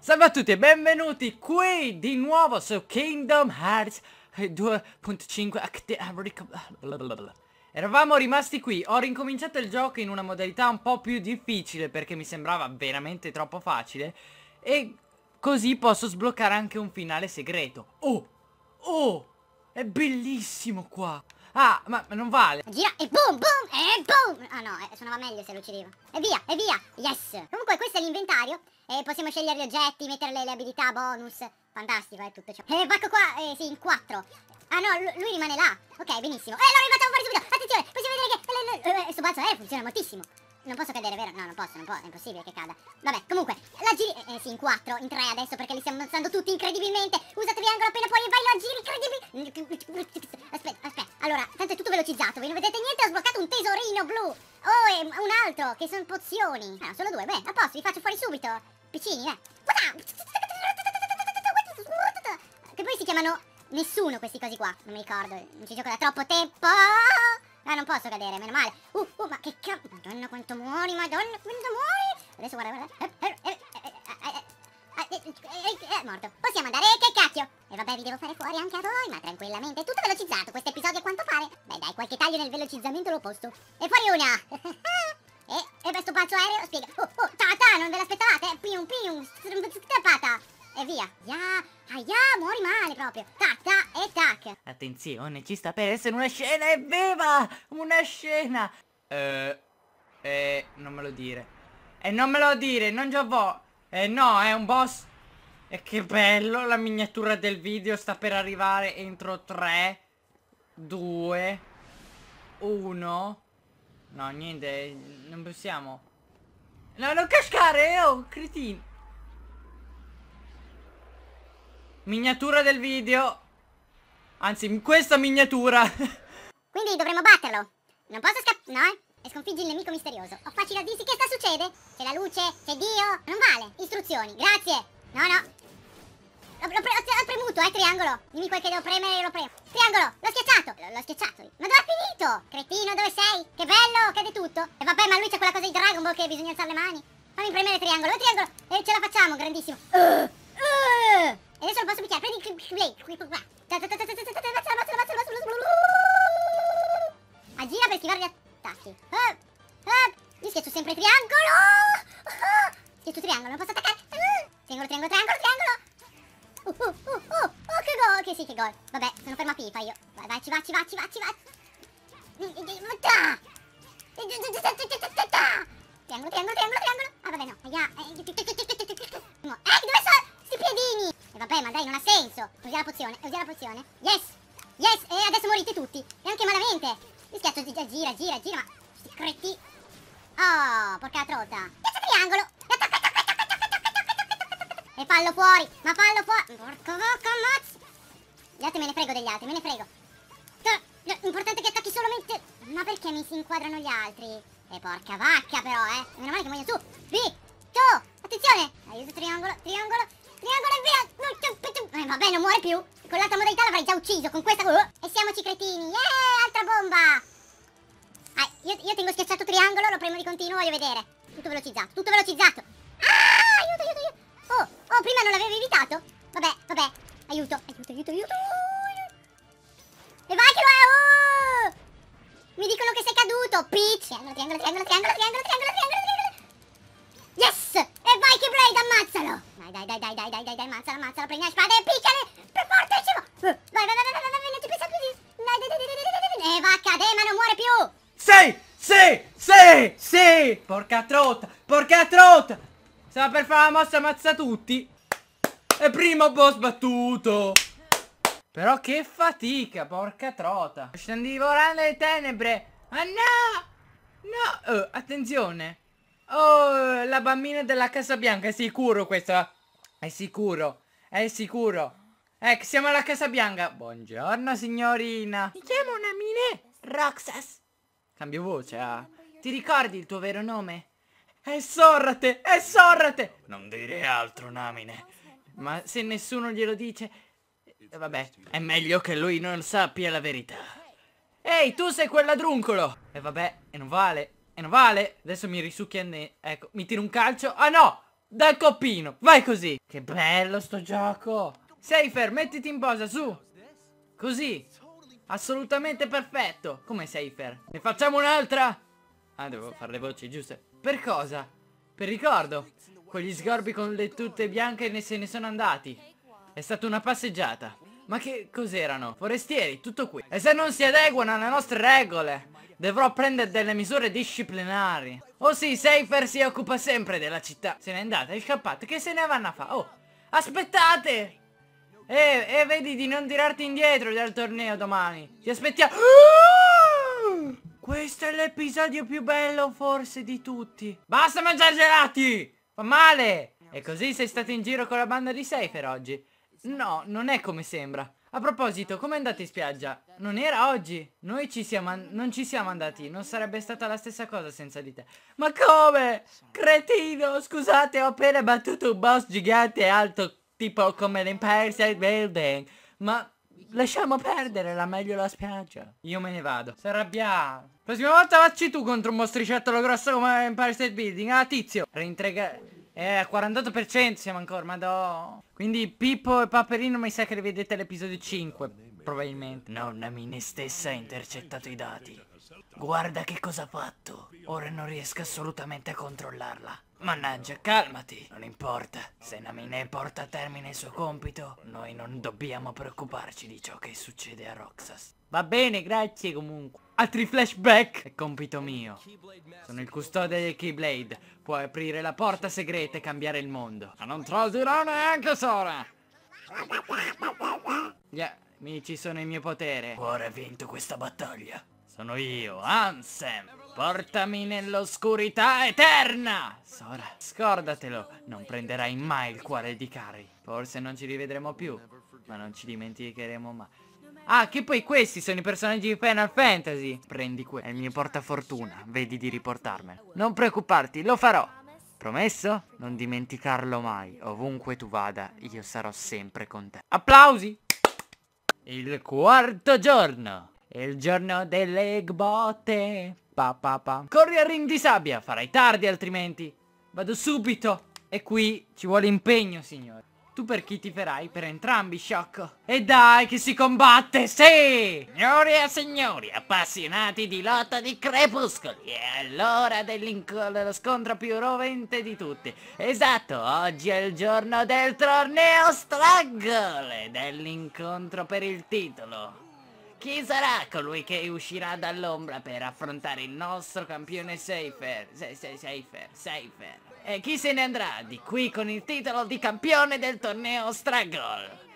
Salve a tutti e benvenuti qui di nuovo su Kingdom Hearts 2.5 ah, Eravamo rimasti qui, ho ricominciato il gioco in una modalità un po' più difficile perché mi sembrava veramente troppo facile E così posso sbloccare anche un finale segreto Oh, oh, è bellissimo qua Ah, ma, non vale. Gira e boom, boom, e boom. Ah no, eh, suonava meglio se lo uccideva. E via, e via, yes. Comunque questo è l'inventario. E possiamo scegliere gli oggetti, mettere le, le abilità bonus. Fantastico, eh, tutto ciò. E eh, bacco qua, eh, sì, in 4. Ah no, lui rimane là. Ok, benissimo. Eh, allora facciamo fuori subito. Attenzione, possiamo vedere che... Questo balzo, eh, funziona moltissimo. Non posso cadere, vero? No, non posso, non posso, è impossibile che cada. Vabbè, comunque, la giri... Eh, eh sì, in 4, in 3 adesso perché li stiamo ammazzando tutti incredibilmente. Usa triangolo appena puoi e vai la giri, incredibile. Aspetta, aspetta. Allora, tanto è tutto velocizzato, voi non vedete niente, ho sbloccato un tesorino blu. Oh, e un altro, che sono pozioni. Ah, solo due, beh, a posto, li faccio fuori subito. Piccini, eh. Che poi si chiamano nessuno questi cosi qua, non mi ricordo, non ci gioco da troppo tempo. Ah, non posso cadere, meno male. Uh, uh, ma che cazzo. Madonna, quanto muori, madonna, quanto muori. Adesso guarda, guarda. Eh, eh, eh è morto. Possiamo andare, che cacchio! E vabbè, vi devo fare fuori anche a voi, ma tranquillamente. Tutto velocizzato, questo episodio a quanto pare. Beh, dai, qualche taglio nel velocizzamento l'ho posto. E fuori una! e, e questo pazzo aereo spiega. Oh, oh, ta, ta, non ve l'aspettavate? Pium, pium, strappata! E via. Ya, aia, muori male proprio. Tac, tac e tac. Attenzione, ci sta per essere una scena, evviva! Una scena! Eh, eh, non me lo dire. E eh, non me lo dire, non già vo. Eh no, è un boss e che bello, la miniatura del video sta per arrivare entro 3, 2, 1. No, niente, non possiamo. No, non cascare, oh, cretino. Miniatura del video. Anzi, questa miniatura. Quindi dovremmo batterlo. Non posso scappare, no? Eh? E sconfiggi il nemico misterioso. Ho facile a dirsi che sta succede. C'è la luce, c'è Dio. Non vale. Istruzioni, grazie. No, no, L'ho, l'ho, premuto, eh, triangolo. Dimmi quel che devo premere e lo premo. Triangolo, l'ho schiacciato. l'ho schiacciato. Ma dove è finito? Cretino, dove sei? Che bello, cade tutto. E vabbè, ma lui c'è quella cosa di Dragon Ball che bisogna alzare le mani. Fammi premere triangolo, triangolo. E ce la facciamo, grandissimo. Uh, uh. E adesso lo posso picchiare. Prendi il play. No. Eh, dove sono sti piedini? E vabbè, ma dai, non ha senso. Usiamo la pozione, usiamo la pozione. Yes, yes, e adesso morite tutti. E anche malamente. Mi schiaccio, gira, gira, gira, ma... Sti cretti! Oh, porca trota. Piazza triangolo. E fallo fuori, ma fallo fuori. Porco bocca, mazzo. Gli altri me ne frego degli altri, me ne frego. L'importante è che attacchi solamente... Ma perché mi si inquadrano gli altri? E porca vacca però, eh. Meno male che muoio su! Vì morto! Attenzione! Aiuto, triangolo, triangolo, triangolo e via! Eh, vabbè, non muore più! Con l'altra modalità l'avrei già ucciso, con questa... Uh, e siamoci cretini! Yeah, altra bomba! Ah, io, io tengo schiacciato triangolo, lo premo di continuo, voglio vedere. Tutto velocizzato, tutto velocizzato! Ah, aiuto, aiuto, aiuto! Oh, oh, prima non l'avevo evitato? Vabbè, vabbè, aiuto, aiuto, aiuto, aiuto! E vai che lo è! Oh! Mi dicono che sei caduto, Peach! Triangolo, triangolo, triangolo, triangolo, triangolo, triangolo, triangolo! Dai, dai, dai, dai, dai, dai, dai, dai, mazza, ammazzala, prendi la spada e picchiale! Per forza, ci va! Vai, vai, vai, vai, vai, vai, non ti pensare così! Dai, dai, dai, dai, dai, dai, dai, eh, va, cade, ma non muore più! Sì, sì, sì, sì! Porca trota, porca trota! Stava per fare la mossa ammazza tutti! E primo boss battuto! Però che fatica, porca trota! Stanno divorando le tenebre! Ah no! No! Oh, attenzione! Oh, la bambina della Casa Bianca, sicuro questa è sicuro, è sicuro. Ecco, siamo alla Casa Bianca. Buongiorno, signorina. Mi chiamo Namine Roxas. Cambio voce, ah. Ti ricordi il tuo vero nome? È Sorrate, è Sorrate. Non dire altro, Namine. Ma se nessuno glielo dice... Eh, vabbè, è meglio che lui non sappia la verità. Ehi, tu sei quell'adruncolo! E vabbè, e non vale, e non vale. Adesso mi risucchia ne... Ecco, mi tiro un calcio. Ah no! dal coppino. Vai così. Che bello sto gioco. Seifer, mettiti in posa, su. Così. Assolutamente perfetto. Come Seifer? Ne facciamo un'altra? Ah, devo fare le voci giuste. Per cosa? Per ricordo. Quegli sgorbi con le tutte bianche ne se ne sono andati. È stata una passeggiata. Ma che cos'erano? Forestieri, tutto qui. E se non si adeguano alle nostre regole, Dovrò prendere delle misure disciplinari. Oh sì, Seifer si occupa sempre della città. Se n'è andata, è scappata. Che se ne vanno a fare? Oh, aspettate! E, e vedi di non tirarti indietro dal torneo domani. Ti aspettiamo. Uh! Ah! Questo è l'episodio più bello forse di tutti. Basta mangiare gelati! Fa male! E così sei stato in giro con la banda di Seifer oggi? No, non è come sembra. A proposito, come andate in spiaggia? Non era oggi. Noi ci siamo non ci siamo andati. Non sarebbe stata la stessa cosa senza di te. Ma come? Cretino, scusate, ho appena battuto un boss gigante alto, tipo come l'Empire State Building. Ma lasciamo perdere, la meglio la spiaggia. Io me ne vado. S'arrabbia. Prossima volta facci tu contro un mostriciattolo grosso come l'Empire State Building. Ah, tizio. Reintrega... Eh, al 48% siamo ancora, ma madò. Quindi Pippo e Paperino mi sa che vedete l'episodio 5, probabilmente. Nonna Mine stessa ha intercettato i dati. Guarda che cosa ha fatto. Ora non riesco assolutamente a controllarla. Mannaggia, calmati. Non importa. Se Namine porta a termine il suo compito, noi non dobbiamo preoccuparci di ciò che succede a Roxas. Va bene, grazie comunque. Altri flashback? È compito mio. Sono il custode del Keyblade. Puoi aprire la porta segreta e cambiare il mondo. Ma non tradirò neanche Sora! Gli amici sono il mio potere. Ora ha vinto questa battaglia. Sono io, Ansem. Portami nell'oscurità eterna! Sora, scordatelo, non prenderai mai il cuore di Kari. Forse non ci rivedremo più, ma non ci dimenticheremo mai. Ah, che poi questi sono i personaggi di Final Fantasy. Prendi qui, è il mio portafortuna, vedi di riportarmelo. Non preoccuparti, lo farò. Promesso? Non dimenticarlo mai, ovunque tu vada, io sarò sempre con te. Applausi! Il quarto giorno, il giorno delle botte. Pa, pa, pa. Corri al ring di sabbia, farai tardi altrimenti. Vado subito. E qui ci vuole impegno, signore. Tu per chi ti ferai? Per entrambi, sciocco. E dai, che si combatte, sì! Signori e signori, appassionati di lotta di crepuscoli, è l'ora dello scontro più rovente di tutti. Esatto, oggi è il giorno del torneo Struggle dell'incontro per il titolo. Chi sarà colui che uscirà dall'ombra per affrontare il nostro campione Seifer? Se, se, Seifer, Seifer. E chi se ne andrà di qui con il titolo di campione del torneo Struggle?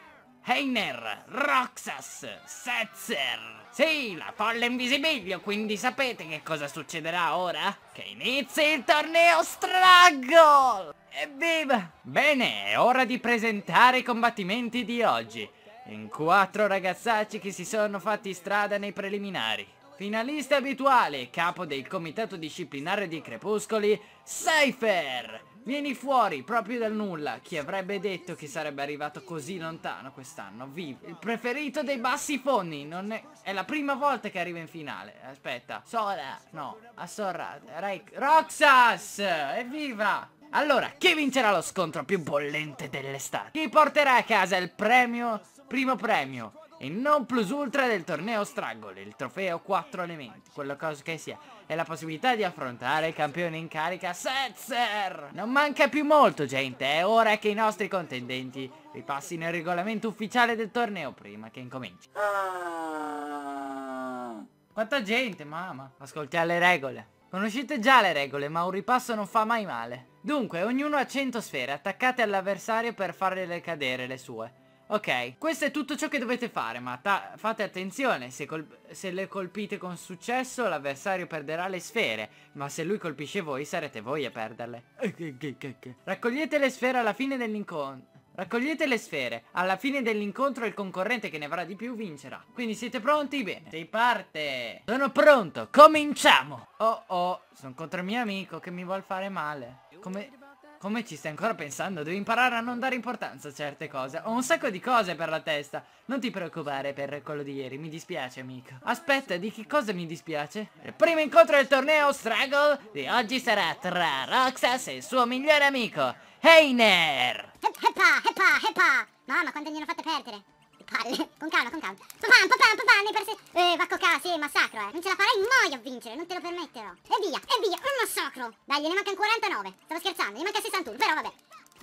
Heiner, Roxas, Setzer. Sì, la folla invisibilio, quindi sapete che cosa succederà ora? Che inizi il torneo Struggle! Evviva! Bene, è ora di presentare i combattimenti di oggi in quattro ragazzacci che si sono fatti strada nei preliminari. Finalista abituale, capo del comitato disciplinare di Crepuscoli, Cypher! Vieni fuori, proprio dal nulla. Chi avrebbe detto che sarebbe arrivato così lontano quest'anno? Vivo. Il preferito dei bassi fondi. Non è... è la prima volta che arriva in finale. Aspetta. Sola. No. Assorra. Ray... Roxas! Evviva! Allora, chi vincerà lo scontro più bollente dell'estate? Chi porterà a casa il premio primo premio e non plus ultra del torneo Straggle, il trofeo 4 elementi, quello che sia, è la possibilità di affrontare il campione in carica Setzer. Non manca più molto gente, è ora che i nostri contendenti ripassino il regolamento ufficiale del torneo prima che incominci. Ah. Quanta gente, mamma. Ascoltiamo le regole. Conoscete già le regole, ma un ripasso non fa mai male. Dunque, ognuno ha 100 sfere attaccate all'avversario per farle cadere le sue. Ok, questo è tutto ciò che dovete fare, ma fate attenzione, se, se le colpite con successo l'avversario perderà le sfere, ma se lui colpisce voi sarete voi a perderle. Eh, raccogliete le sfere alla fine dell'incontro. Raccogliete le sfere, alla fine dell'incontro il concorrente che ne avrà di più vincerà. Quindi siete pronti? Bene, si parte! Sono pronto, cominciamo! Oh oh, sono contro il mio amico che mi vuole fare male. Come come ci stai ancora pensando? Devi imparare a non dare importanza a certe cose. Ho un sacco di cose per la testa. Non ti preoccupare per quello di ieri, mi dispiace amico. Aspetta, di che cosa mi dispiace? Il primo incontro del torneo Struggle di oggi sarà tra Roxas e il suo migliore amico, Heiner. Heppa, heppa, heppa. Mamma, quante ne hanno fatte perdere? palle. Con calma, con calma. Papam, papam, papam, hai perse. Eh, vacco ca, sì, massacro, eh. Non ce la farai mai a vincere, non te lo permetterò. E via, e via, un massacro. Dai, gliene mancano 49. Stavo scherzando, gli manca 61, però vabbè.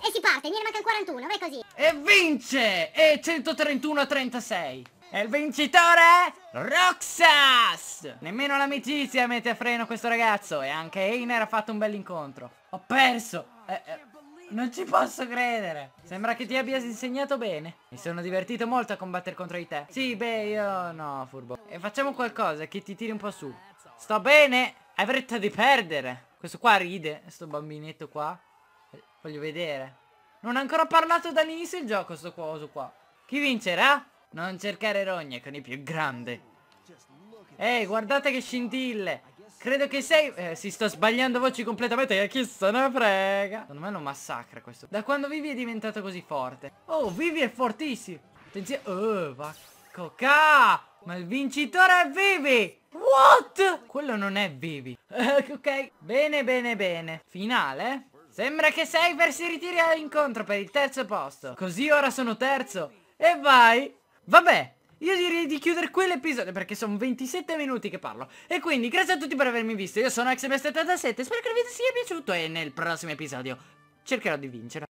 E si parte, gliene mancano 41, vai così. E vince! E 131 a 36. E il vincitore Roxas! Nemmeno l'amicizia mette a freno questo ragazzo e anche Einer ha fatto un bel incontro. Ho perso! Eh, eh. Non ci posso credere. Sembra che ti abbia insegnato bene. Mi sono divertito molto a combattere contro di te. Sì, beh, io no, furbo. E facciamo qualcosa che ti tiri un po' su. Sto bene. Hai fretta di perdere. Questo qua ride, sto bambinetto qua. Voglio vedere. Non ha ancora parlato dall'inizio il gioco, sto coso qua. Chi vincerà? Non cercare rogne con i più grandi. Ehi, guardate che scintille. Credo che sei... Eh, si sto sbagliando voci completamente eh, Chi se ne frega Secondo me lo massacra questo Da quando Vivi è diventato così forte Oh Vivi è fortissimo Attenzione Oh va Coca Ma il vincitore è Vivi What? Quello non è Vivi Ok Bene bene bene Finale Sembra che Saver si ritiri all'incontro per il terzo posto Così ora sono terzo E vai Vabbè io direi di chiudere quell'episodio perché sono 27 minuti che parlo. E quindi grazie a tutti per avermi visto. Io sono XB77, spero che il video sia piaciuto e nel prossimo episodio cercherò di vincere.